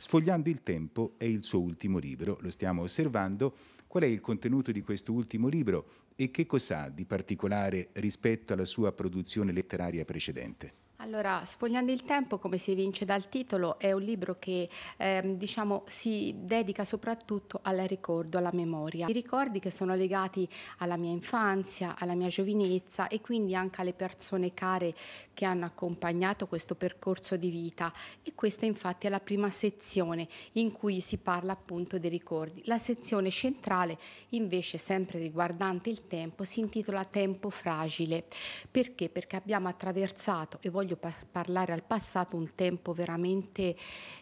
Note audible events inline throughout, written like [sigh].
Sfogliando il tempo è il suo ultimo libro, lo stiamo osservando. Qual è il contenuto di questo ultimo libro e che cos'ha di particolare rispetto alla sua produzione letteraria precedente? Allora, Sfogliando il tempo, come si evince dal titolo, è un libro che ehm, diciamo, si dedica soprattutto al ricordo, alla memoria. I ricordi che sono legati alla mia infanzia, alla mia giovinezza e quindi anche alle persone care che hanno accompagnato questo percorso di vita. E questa infatti è la prima sezione in cui si parla appunto dei ricordi. La sezione centrale invece, sempre riguardante il tempo, si intitola Tempo fragile. Perché? Perché abbiamo attraversato e voglio voglio par parlare al passato, un tempo veramente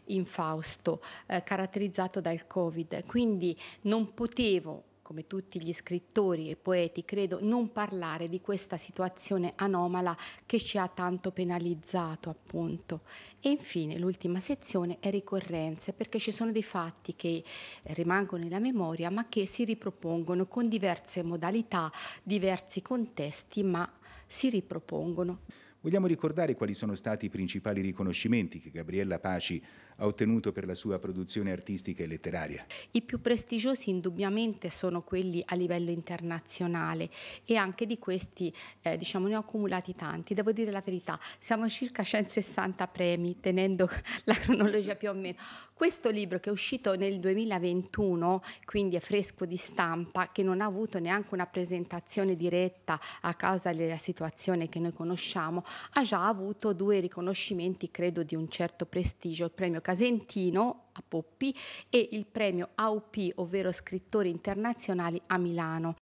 infausto, eh, caratterizzato dal Covid. Quindi non potevo come tutti gli scrittori e poeti, credo, non parlare di questa situazione anomala che ci ha tanto penalizzato, appunto. E infine l'ultima sezione è ricorrenze, perché ci sono dei fatti che rimangono nella memoria, ma che si ripropongono con diverse modalità, diversi contesti, ma si ripropongono vogliamo ricordare quali sono stati i principali riconoscimenti che Gabriella Paci ha ottenuto per la sua produzione artistica e letteraria. I più prestigiosi indubbiamente sono quelli a livello internazionale e anche di questi eh, diciamo, ne ho accumulati tanti. Devo dire la verità, siamo a circa 160 premi tenendo [laughs] la cronologia più o meno. Questo libro che è uscito nel 2021, quindi è fresco di stampa, che non ha avuto neanche una presentazione diretta a causa della situazione che noi conosciamo, ha già avuto due riconoscimenti, credo, di un certo prestigio, il premio Casentino a Poppi e il premio AUP, ovvero scrittori internazionali a Milano.